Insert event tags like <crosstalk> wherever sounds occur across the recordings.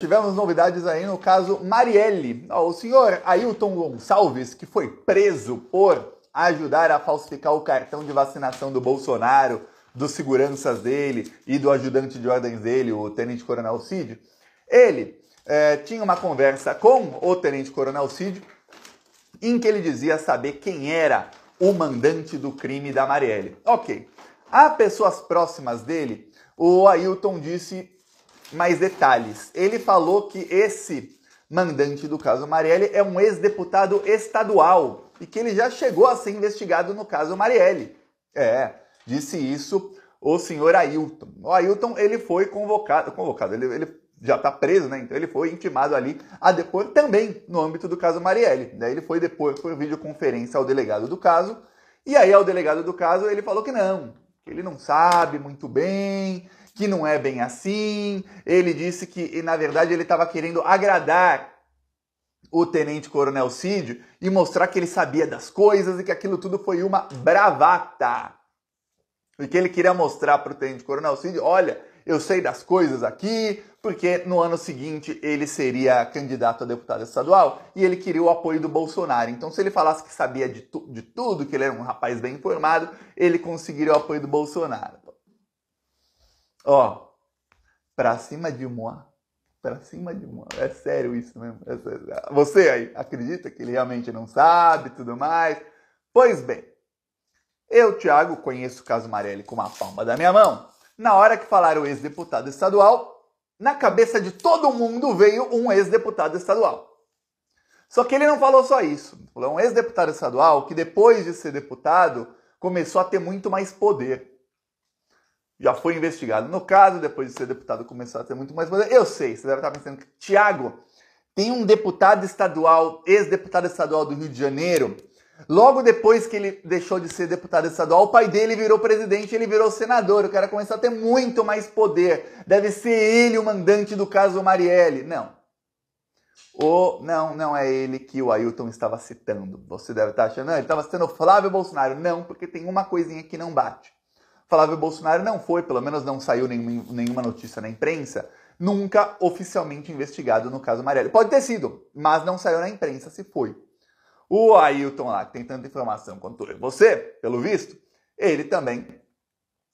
Tivemos novidades aí no caso Marielle. o senhor Ailton Gonçalves, que foi preso por ajudar a falsificar o cartão de vacinação do Bolsonaro, dos seguranças dele e do ajudante de ordens dele, o Tenente Coronel Cid, ele é, tinha uma conversa com o Tenente Coronel Cid em que ele dizia saber quem era o mandante do crime da Marielle. Ok. A pessoas próximas dele, o Ailton disse mais detalhes. Ele falou que esse mandante do caso Marielle é um ex-deputado estadual e que ele já chegou a ser investigado no caso Marielle. É, disse isso o senhor Ailton. O Ailton ele foi convocado, convocado, ele, ele já está preso, né? Então ele foi intimado ali a depor também no âmbito do caso Marielle. Daí ele foi depois por videoconferência ao delegado do caso. E aí ao delegado do caso ele falou que não, que ele não sabe muito bem, que não é bem assim. Ele disse que, na verdade, ele estava querendo agradar o tenente coronel Cid e mostrar que ele sabia das coisas e que aquilo tudo foi uma bravata. E que ele queria mostrar para o tenente coronel Cid, olha, eu sei das coisas aqui, porque no ano seguinte ele seria candidato a deputado estadual e ele queria o apoio do Bolsonaro. Então, se ele falasse que sabia de, tu, de tudo, que ele era um rapaz bem informado, ele conseguiria o apoio do Bolsonaro. Ó, pra cima de Moá. Pra cima de Moá. É sério isso mesmo. É sério. Você aí acredita que ele realmente não sabe tudo mais? Pois bem, eu, Thiago, conheço o caso Marelli com a palma da minha mão. Na hora que falaram ex-deputado estadual, na cabeça de todo mundo veio um ex-deputado estadual. Só que ele não falou só isso. Ele é um ex-deputado estadual que, depois de ser deputado, começou a ter muito mais poder já foi investigado no caso, depois de ser deputado começou a ter muito mais. poder eu sei, você deve estar pensando que, Tiago, tem um deputado estadual, ex-deputado estadual do Rio de Janeiro. Logo depois que ele deixou de ser deputado estadual, o pai dele virou presidente, ele virou senador. O cara começou a ter muito mais poder. Deve ser ele o mandante do caso Marielle. Não. ou não, não é ele que o Ailton estava citando. Você deve estar achando, não, ah, ele estava citando o Flávio Bolsonaro. Não, porque tem uma coisinha que não bate. Flávio Bolsonaro não foi, pelo menos não saiu nenhum, nenhuma notícia na imprensa, nunca oficialmente investigado no caso Marielle. Pode ter sido, mas não saiu na imprensa se foi. O Ailton lá, que tem tanta informação quanto eu, você, pelo visto, ele também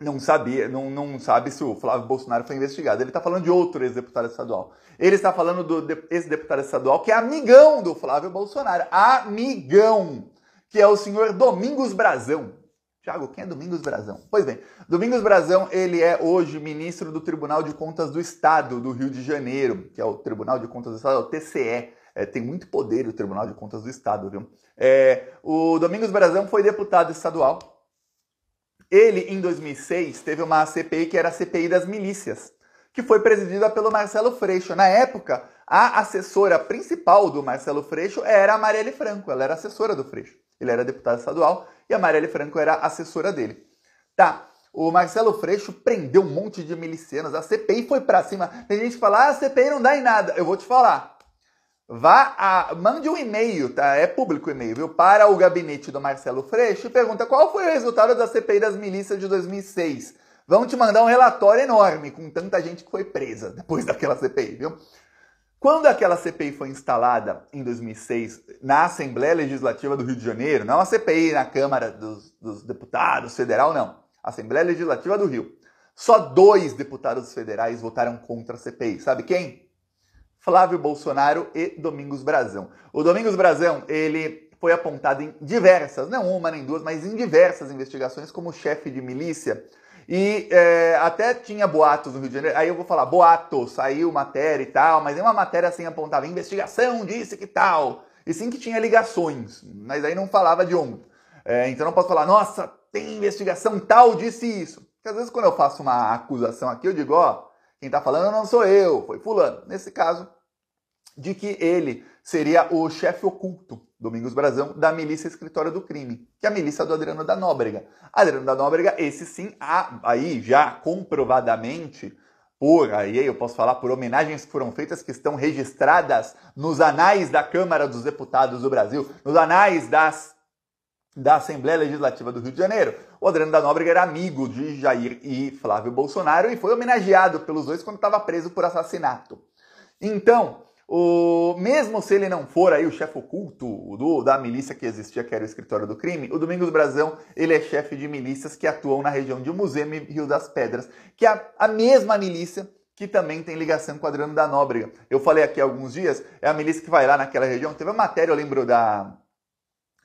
não sabia, não, não sabe se o Flávio Bolsonaro foi investigado. Ele está falando de outro ex-deputado estadual. Ele está falando do de, ex-deputado estadual que é amigão do Flávio Bolsonaro. Amigão! Que é o senhor Domingos Brazão. Tiago, quem é Domingos Brazão? Pois bem, Domingos Brazão, ele é hoje ministro do Tribunal de Contas do Estado do Rio de Janeiro, que é o Tribunal de Contas do Estado, é o TCE. É, tem muito poder o Tribunal de Contas do Estado, viu? É, o Domingos Brazão foi deputado estadual. Ele, em 2006, teve uma CPI que era a CPI das milícias, que foi presidida pelo Marcelo Freixo. Na época, a assessora principal do Marcelo Freixo era a Marielle Franco, ela era assessora do Freixo. Ele era deputado estadual e a Marielle Franco era assessora dele. Tá, o Marcelo Freixo prendeu um monte de milicianos, a CPI foi para cima. Tem gente que fala, ah, a CPI não dá em nada. Eu vou te falar. Vá a. Mande um e-mail, tá? É público o e-mail, viu? Para o gabinete do Marcelo Freixo e pergunta qual foi o resultado da CPI das milícias de 2006. Vão te mandar um relatório enorme com tanta gente que foi presa depois <laughs> daquela CPI, viu? Quando aquela CPI foi instalada em 2006 na Assembleia Legislativa do Rio de Janeiro, não a CPI na Câmara dos, dos Deputados Federal, não, Assembleia Legislativa do Rio, só dois deputados federais votaram contra a CPI. Sabe quem? Flávio Bolsonaro e Domingos Brazão. O Domingos Brazão, ele foi apontado em diversas, não uma nem duas, mas em diversas investigações como chefe de milícia. E é, até tinha boatos no Rio de Janeiro. Aí eu vou falar, boato, saiu matéria e tal, mas nenhuma matéria assim apontava. Investigação disse que tal. E sim que tinha ligações, mas aí não falava de onde. É, então não posso falar, nossa, tem investigação tal, disse isso. Porque às vezes quando eu faço uma acusação aqui, eu digo, ó, quem tá falando não sou eu, foi fulano. Nesse caso, de que ele seria o chefe oculto, Domingos Brazão, da milícia escritório do crime, que é a milícia do Adriano da Nóbrega. Adriano da Nóbrega, esse sim, há, aí já comprovadamente, por aí eu posso falar por homenagens que foram feitas que estão registradas nos anais da Câmara dos Deputados do Brasil, nos anais das da Assembleia Legislativa do Rio de Janeiro. O Adriano da Nóbrega era amigo de Jair e Flávio Bolsonaro e foi homenageado pelos dois quando estava preso por assassinato. Então, o, mesmo se ele não for aí o chefe oculto do, da milícia que existia, que era o escritório do crime, o Domingos Brazão ele é chefe de milícias que atuam na região de Museu e Rio das Pedras, que é a mesma milícia que também tem ligação com Adriano da Nóbrega. Eu falei aqui há alguns dias, é a milícia que vai lá naquela região. Teve uma matéria, eu lembro da,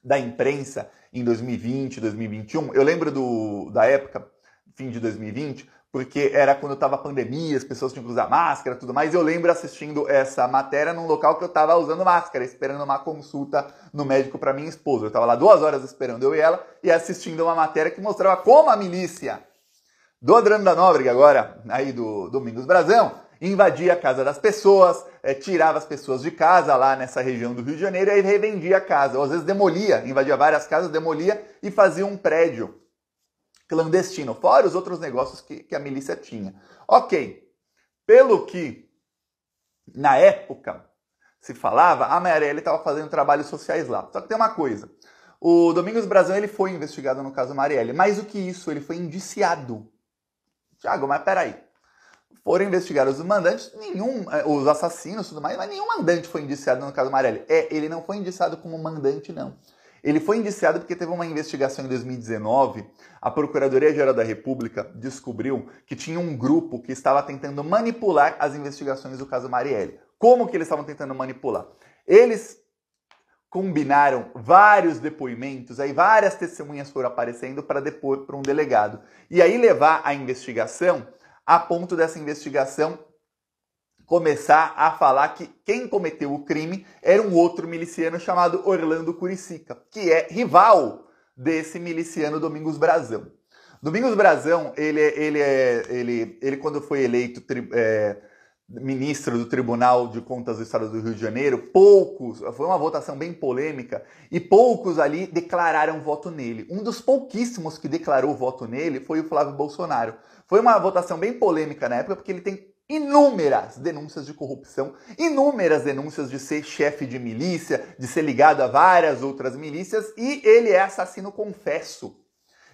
da imprensa em 2020, 2021. Eu lembro do, da época, fim de 2020, porque era quando estava pandemia, as pessoas tinham que usar máscara tudo mais. Eu lembro assistindo essa matéria num local que eu estava usando máscara, esperando uma consulta no médico para minha esposa. Eu estava lá duas horas esperando eu e ela e assistindo uma matéria que mostrava como a milícia do Adriano da Nóbrega, agora aí do Domingos Brazão, invadia a casa das pessoas, é, tirava as pessoas de casa lá nessa região do Rio de Janeiro e revendia a casa. Ou às vezes demolia, invadia várias casas, demolia e fazia um prédio clandestino, fora os outros negócios que, que a milícia tinha. Ok, pelo que na época se falava, a Marielle estava fazendo trabalhos sociais lá. Só que tem uma coisa, o Domingos Brazão ele foi investigado no caso Marielle, mais do que isso, ele foi indiciado. Tiago, mas peraí, foram investigar os mandantes, nenhum, é, os assassinos e tudo mais, mas nenhum mandante foi indiciado no caso Marielle. É, ele não foi indiciado como mandante, não. Ele foi indiciado porque teve uma investigação em 2019. A Procuradoria-Geral da República descobriu que tinha um grupo que estava tentando manipular as investigações do caso Marielle. Como que eles estavam tentando manipular? Eles combinaram vários depoimentos, aí várias testemunhas foram aparecendo para depor para um delegado. E aí levar a investigação a ponto dessa investigação começar a falar que quem cometeu o crime era um outro miliciano chamado Orlando Curicica, que é rival desse miliciano Domingos Brazão. Domingos Brazão, ele, é, ele, é, ele, ele quando foi eleito tri, é, ministro do Tribunal de Contas do Estado do Rio de Janeiro, poucos, foi uma votação bem polêmica, e poucos ali declararam voto nele. Um dos pouquíssimos que declarou voto nele foi o Flávio Bolsonaro. Foi uma votação bem polêmica na época, porque ele tem inúmeras denúncias de corrupção, inúmeras denúncias de ser chefe de milícia, de ser ligado a várias outras milícias e ele é assassino confesso.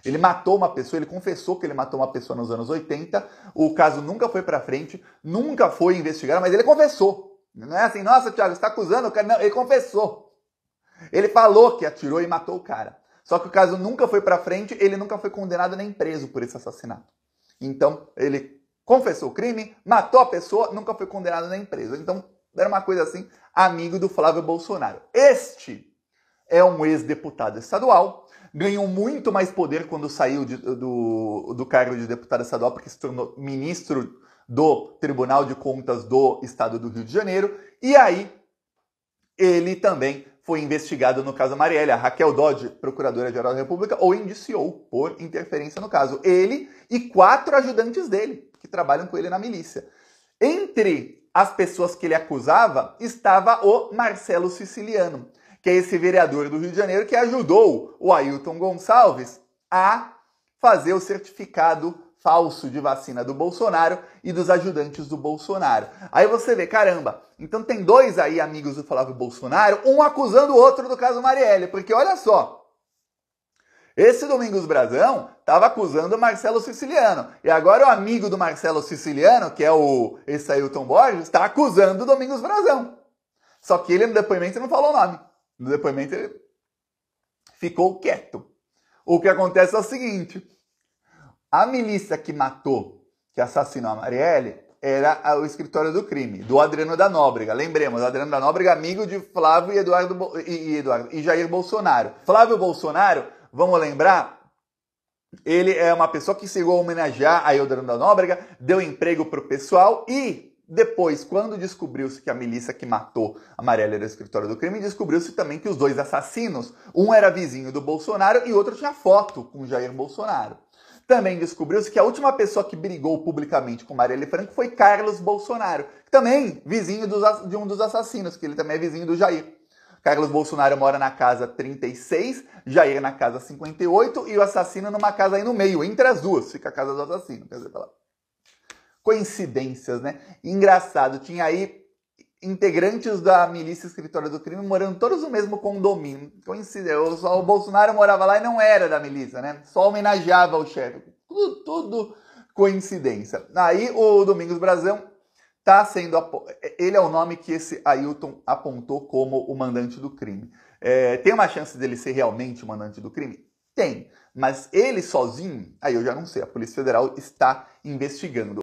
Ele matou uma pessoa, ele confessou que ele matou uma pessoa nos anos 80. O caso nunca foi para frente, nunca foi investigado, mas ele confessou. Não é assim, nossa, Thiago, está acusando o cara? Não, ele confessou. Ele falou que atirou e matou o cara. Só que o caso nunca foi para frente, ele nunca foi condenado nem preso por esse assassinato. Então, ele confessou o crime, matou a pessoa, nunca foi condenado nem preso. Então, era uma coisa assim, amigo do Flávio Bolsonaro. Este é um ex-deputado estadual, ganhou muito mais poder quando saiu de, do, do cargo de deputado estadual, porque se tornou ministro do Tribunal de Contas do Estado do Rio de Janeiro. E aí, ele também foi investigado no caso Marielle. A Raquel Dodge, procuradora-geral da República, ou indiciou por interferência no caso. Ele e quatro ajudantes dele que trabalham com ele na milícia. Entre as pessoas que ele acusava estava o Marcelo Siciliano, que é esse vereador do Rio de Janeiro que ajudou o Ailton Gonçalves a fazer o certificado falso de vacina do Bolsonaro e dos ajudantes do Bolsonaro. Aí você vê, caramba, então tem dois aí amigos do Flávio Bolsonaro, um acusando o outro do caso Marielle, porque olha só, esse Domingos Brazão estava acusando o Marcelo Siciliano. E agora o amigo do Marcelo Siciliano, que é o esse Ailton Borges, está acusando o Domingos Brazão. Só que ele no depoimento não falou o nome. No depoimento ele ficou quieto. O que acontece é o seguinte: a milícia que matou, que assassinou a Marielle, era o escritório do crime, do Adriano da Nóbrega. Lembremos, Adriano da Nóbrega, é amigo de Flávio e, Eduardo, e, e, Eduardo, e Jair Bolsonaro. Flávio Bolsonaro vamos lembrar? Ele é uma pessoa que chegou a homenagear a Eldorando da Nóbrega, deu emprego para o pessoal e depois, quando descobriu-se que a milícia que matou a Marielle era escritora do crime, descobriu-se também que os dois assassinos, um era vizinho do Bolsonaro e outro tinha foto com Jair Bolsonaro. Também descobriu-se que a última pessoa que brigou publicamente com Marielle Franco foi Carlos Bolsonaro, também vizinho dos, de um dos assassinos, que ele também é vizinho do Jair. Carlos Bolsonaro mora na casa 36, Jair na casa 58 e o assassino numa casa aí no meio, entre as duas, fica a casa do assassino, quer dizer, tá lá. Coincidências, né? Engraçado, tinha aí integrantes da milícia escritória do crime morando todos no mesmo condomínio. Coincidência, só o Bolsonaro morava lá e não era da milícia, né? Só homenageava o chefe. Tudo, tudo coincidência. Aí o Domingos Brazão tá sendo é, ele é o nome que esse Ailton apontou como o mandante do crime. É, tem uma chance dele ser realmente o mandante do crime? Tem, mas ele sozinho, aí eu já não sei. A Polícia Federal está investigando.